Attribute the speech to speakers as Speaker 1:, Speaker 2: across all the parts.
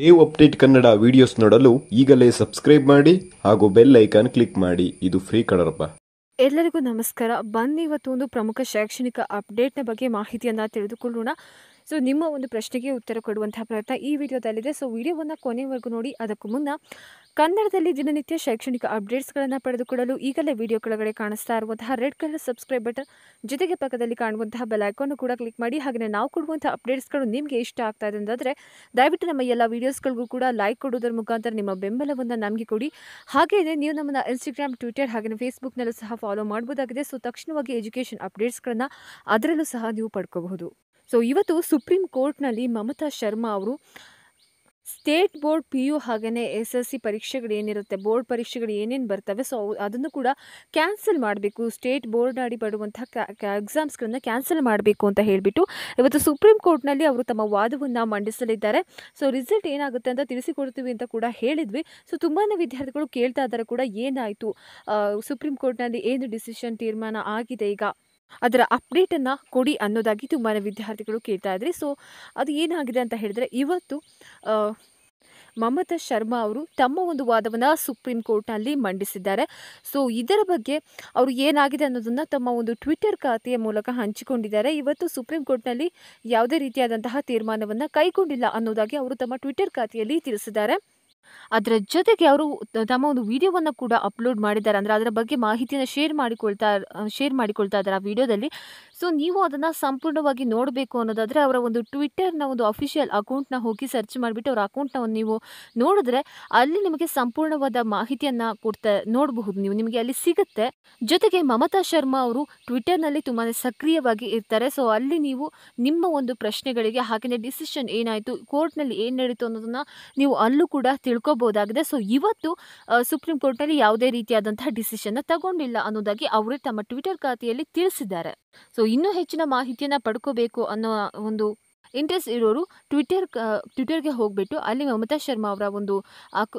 Speaker 1: Dev update Kannada videos ನೋಡಲು ಈಗಲೇ subscribe ಮಾಡಿ ಹಾಗೂ ಬೆಲ್ ಐಕಾನ್ ಕ್ಲಿಕ್ ಮಾಡಿ ಇದು ಫ್ರೀ ಕಡರಪ್ಪ ಎಲ್ಲರಿಗೂ ನಮಸ್ಕಾರ ಬನ್ನಿ ಇವತ್ತು ಒಂದು ಪ್ರಮುಖ ಶೈಕ್ಷಣಿಕ ಅಪ್ಡೇಟ್ನ ಬಗ್ಗೆ ಮಾಹಿತಿಯನ್ನು ತಿಳಿದುಕೊಳ್ಳೋಣ ಸೊ ನಿಮ್ಮ ಒಂದು ಪ್ರಶ್ನೆಗೆ ಉತ್ತರ ಕೊಡುವಂತಹ ಪ್ರಯತ್ನ ಈ ವಿಡಿಯೋದಲ್ಲಿದೆ ಸೊ ವಿಡಿಯೋವನ್ನು ಕೊನೆವರೆಗೂ ನೋಡಿ ಅದಕ್ಕೂ ಮುನ್ನ ಕನ್ನಡದಲ್ಲಿ ದಿನನಿತ್ಯ ಶೈಕ್ಷಣಿಕ ಅಪ್ಡೇಟ್ಸ್ಗಳನ್ನು ಪಡೆದುಕೊಳ್ಳಲು ಈಗಲೇ ವಿಡಿಯೋ ಕೆಳಗಡೆ ಕಾಣಿಸ್ತಾ ಇರುವಂತಹ ರೆಡ್ ಕಲರ್ ಸಬ್ಸ್ಕ್ರೈಬ್ ಬಟನ್ ಜೊತೆಗೆ ಪಕ್ಕದಲ್ಲಿ ಕಾಣುವಂತಹ ಬೆಲ್ ಕೂಡ ಕ್ಲಿಕ್ ಮಾಡಿ ಹಾಗೆ ನಾವು ಕೊಡುವಂಥ ಅಪ್ಡೇಟ್ಸ್ಗಳು ನಿಮಗೆ ಇಷ್ಟ ಆಗ್ತಾ ಇದೆ ಅಂತಂದರೆ ದಯವಿಟ್ಟು ನಮ್ಮ ಎಲ್ಲ ವೀಡಿಯೋಸ್ಗಳಿಗೂ ಕೂಡ ಲೈಕ್ ಕೊಡುವುದರ ಮುಖಾಂತರ ನಿಮ್ಮ ಬೆಂಬಲವನ್ನು ನಮಗೆ ಕೊಡಿ ಹಾಗೆಯೇ ನೀವು ನಮ್ಮನ್ನು ಇನ್ಸ್ಟಾಗ್ರಾಮ್ ಟ್ವಿಟರ್ ಹಾಗೆ ಫೇಸ್ಬುಕ್ನಲ್ಲೂ ಸಹ ಫಾಲೋ ಮಾಡ್ಬೋದಾಗಿದೆ ಸೊ ತಕ್ಷಣವಾಗಿ ಎಜುಕೇಷನ್ ಅಪ್ಡೇಟ್ಸ್ಗಳನ್ನು ಅದರಲ್ಲೂ ಸಹ ನೀವು ಪಡ್ಕೋಬಹುದು ಸೊ ಇವತ್ತು ಸುಪ್ರೀಂ ಕೋರ್ಟ್ನಲ್ಲಿ ಮಮತಾ ಶರ್ಮಾ ಅವರು ಸ್ಟೇಟ್ ಬೋರ್ಡ್ ಪಿ ಯು ಹಾಗೆಯೇ ಎಸ್ ಎಸ್ ಸಿ ಪರೀಕ್ಷೆಗಳು ಏನಿರುತ್ತೆ ಬೋರ್ಡ್ ಪರೀಕ್ಷೆಗಳು ಏನೇನು ಬರ್ತವೆ ಸೊ ಅದನ್ನು ಕೂಡ ಕ್ಯಾನ್ಸಲ್ ಮಾಡಬೇಕು ಸ್ಟೇಟ್ ಬೋರ್ಡ್ ಆಡಿ ಕ್ಯಾ ಎಕ್ಸಾಮ್ಸ್ಗಳನ್ನು ಕ್ಯಾನ್ಸಲ್ ಮಾಡಬೇಕು ಅಂತ ಹೇಳಿಬಿಟ್ಟು ಇವತ್ತು ಸುಪ್ರೀಂ ಕೋರ್ಟ್ನಲ್ಲಿ ಅವರು ತಮ್ಮ ವಾದವನ್ನು ಮಂಡಿಸಲಿದ್ದಾರೆ ಸೊ ರಿಸಲ್ಟ್ ಏನಾಗುತ್ತೆ ಅಂತ ತಿಳಿಸಿಕೊಡ್ತೀವಿ ಅಂತ ಕೂಡ ಹೇಳಿದ್ವಿ ಸೊ ತುಂಬಾ ವಿದ್ಯಾರ್ಥಿಗಳು ಕೇಳ್ತಾ ಇದ್ದಾರೆ ಕೂಡ ಏನಾಯಿತು ಸುಪ್ರೀಂ ಕೋರ್ಟ್ನಲ್ಲಿ ಏನು ಡಿಸಿಷನ್ ತೀರ್ಮಾನ ಆಗಿದೆ ಈಗ ಅದರ ಅಪ್ಡೇಟನ್ನು ಕೊಡಿ ಅನ್ನೋದಾಗಿ ತುಂಬಾ ವಿದ್ಯಾರ್ಥಿಗಳು ಕೇಳ್ತಾ ಇದ್ರಿ ಸೊ ಅದು ಏನಾಗಿದೆ ಅಂತ ಹೇಳಿದರೆ ಇವತ್ತು ಮಮತಾ ಶರ್ಮಾ ಅವರು ತಮ್ಮ ಒಂದು ವಾದವನ್ನು ಸುಪ್ರೀಂ ಕೋರ್ಟ್ನಲ್ಲಿ ಮಂಡಿಸಿದ್ದಾರೆ ಸೊ ಇದರ ಬಗ್ಗೆ ಅವರು ಏನಾಗಿದೆ ಅನ್ನೋದನ್ನು ತಮ್ಮ ಒಂದು ಟ್ವಿಟರ್ ಖಾತೆಯ ಮೂಲಕ ಹಂಚಿಕೊಂಡಿದ್ದಾರೆ ಇವತ್ತು ಸುಪ್ರೀಂ ಕೋರ್ಟ್ನಲ್ಲಿ ಯಾವುದೇ ರೀತಿಯಾದಂತಹ ತೀರ್ಮಾನವನ್ನು ಕೈಗೊಂಡಿಲ್ಲ ಅನ್ನೋದಾಗಿ ಅವರು ತಮ್ಮ ಟ್ವಿಟರ್ ಖಾತೆಯಲ್ಲಿ ತಿಳಿಸಿದ್ದಾರೆ ಅದರ ಜೊತೆಗೆ ಅವರು ತಮ್ಮ ಒಂದು ವಿಡಿಯೋವನ್ನು ಕೂಡ ಅಪ್ಲೋಡ್ ಮಾಡಿದ್ದಾರೆ ಅಂದರೆ ಅದರ ಬಗ್ಗೆ ಮಾಹಿತಿಯನ್ನು ಶೇರ್ ಮಾಡಿಕೊಳ್ತಾ ಶೇರ್ ಮಾಡಿಕೊಳ್ತಾ ಇದ್ದಾರೆ ಆ ವಿಡಿಯೋದಲ್ಲಿ ಸೊ ನೀವು ಅದನ್ನು ಸಂಪೂರ್ಣವಾಗಿ ನೋಡಬೇಕು ಅನ್ನೋದಾದರೆ ಅವರ ಒಂದು ಟ್ವಿಟ್ಟರ್ನ ಒಂದು ಅಫಿಷಿಯಲ್ ಅಕೌಂಟ್ನ ಹೋಗಿ ಸರ್ಚ್ ಮಾಡಿಬಿಟ್ಟು ಅವರ ಅಕೌಂಟ್ನ ಒಂದು ನೀವು ನೋಡಿದ್ರೆ ಅಲ್ಲಿ ನಿಮಗೆ ಸಂಪೂರ್ಣವಾದ ಮಾಹಿತಿಯನ್ನು ಕೊಡ್ತಾ ನೋಡಬಹುದು ನೀವು ನಿಮಗೆ ಅಲ್ಲಿ ಸಿಗುತ್ತೆ ಜೊತೆಗೆ ಮಮತಾ ಶರ್ಮಾ ಅವರು ಟ್ವಿಟರ್ನಲ್ಲಿ ತುಂಬಾ ಸಕ್ರಿಯವಾಗಿ ಇರ್ತಾರೆ ಸೊ ಅಲ್ಲಿ ನೀವು ನಿಮ್ಮ ಒಂದು ಪ್ರಶ್ನೆಗಳಿಗೆ ಹಾಗೆಯೇ ಡಿಸಿಷನ್ ಏನಾಯಿತು ಕೋರ್ಟ್ನಲ್ಲಿ ಏನು ನಡೀತು ಅನ್ನೋದನ್ನು ನೀವು ಅಲ್ಲೂ ಕೂಡ ತಿಳ್ಕೊಬೋದಾಗಿದೆ ಸೊ ಇವತ್ತು ಸುಪ್ರೀಂ ಕೋರ್ಟಲ್ಲಿ ಯಾವುದೇ ರೀತಿಯಾದಂತಹ ಡಿಸಿಷನ್ನ ತಗೊಂಡಿಲ್ಲ ಅನ್ನೋದಾಗಿ ಅವರು ತಮ್ಮ ಟ್ವಿಟರ್ ಖಾತೆಯಲ್ಲಿ ತಿಳಿಸಿದ್ದಾರೆ ಸೊ ಇನ್ನೂ ಹೆಚ್ಚಿನ ಮಾಹಿತಿಯನ್ನು ಪಡ್ಕೋಬೇಕು ಅನ್ನೋ ಒಂದು ಇಂಟ್ರೆಸ್ಟ್ ಇರೋರು ಟ್ವಿಟರ್ ಟ್ವಿಟರ್ಗೆ ಹೋಗ್ಬಿಟ್ಟು ಅಲ್ಲಿ ಮಮತಾ ಶರ್ಮಾ ಅವರ ಒಂದು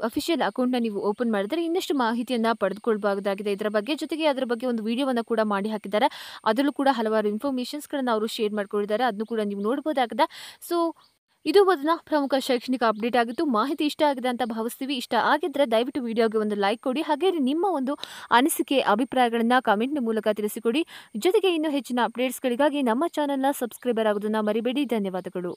Speaker 1: ಅಫಿಷಿಯಲ್ ಅಕೌಂಟ್ನ ನೀವು ಓಪನ್ ಮಾಡಿದರೆ ಇನ್ನಷ್ಟು ಮಾಹಿತಿಯನ್ನು ಪಡೆದುಕೊಳ್ಬಹುದಾಗಿದೆ ಇದರ ಬಗ್ಗೆ ಜೊತೆಗೆ ಅದರ ಬಗ್ಗೆ ಒಂದು ವಿಡಿಯೋವನ್ನು ಕೂಡ ಮಾಡಿ ಹಾಕಿದ್ದಾರೆ ಅದರಲ್ಲೂ ಕೂಡ ಹಲವಾರು ಇನ್ಫಾರ್ಮೇಷನ್ಸ್ಗಳನ್ನು ಅವರು ಶೇರ್ ಮಾಡ್ಕೊಂಡಿದ್ದಾರೆ ಅದನ್ನು ಕೂಡ ನೀವು ನೋಡ್ಬೋದಾಗಿದೆ ಸೊ ಇದು ಒಂದು ಪ್ರಮುಖ ಶೈಕ್ಷಣಿಕ ಅಪ್ಡೇಟ್ ಆಗಿತ್ತು ಮಾಹಿತಿ ಇಷ್ಟ ಆಗಿದೆ ಅಂತ ಭಾವಿಸ್ತೀವಿ ಇಷ್ಟ ಆಗಿದ್ರೆ ದಯವಿಟ್ಟು ವಿಡಿಯೋಗೆ ಒಂದು ಲೈಕ್ ಕೊಡಿ ಹಾಗೆ ನಿಮ್ಮ ಒಂದು ಅನಿಸಿಕೆ ಅಭಿಪ್ರಾಯಗಳನ್ನು ಕಮೆಂಟ್ ಮೂಲಕ ತಿಳಿಸಿಕೊಡಿ ಜೊತೆಗೆ ಇನ್ನೂ ಹೆಚ್ಚಿನ ಅಪ್ಡೇಟ್ಸ್ಗಳಿಗಾಗಿ ನಮ್ಮ ಚಾನೆಲ್ನ ಸಬ್ಸ್ಕ್ರೈಬರ್ ಆಗೋದನ್ನ ಮರಿಬೇಡಿ ಧನ್ಯವಾದಗಳು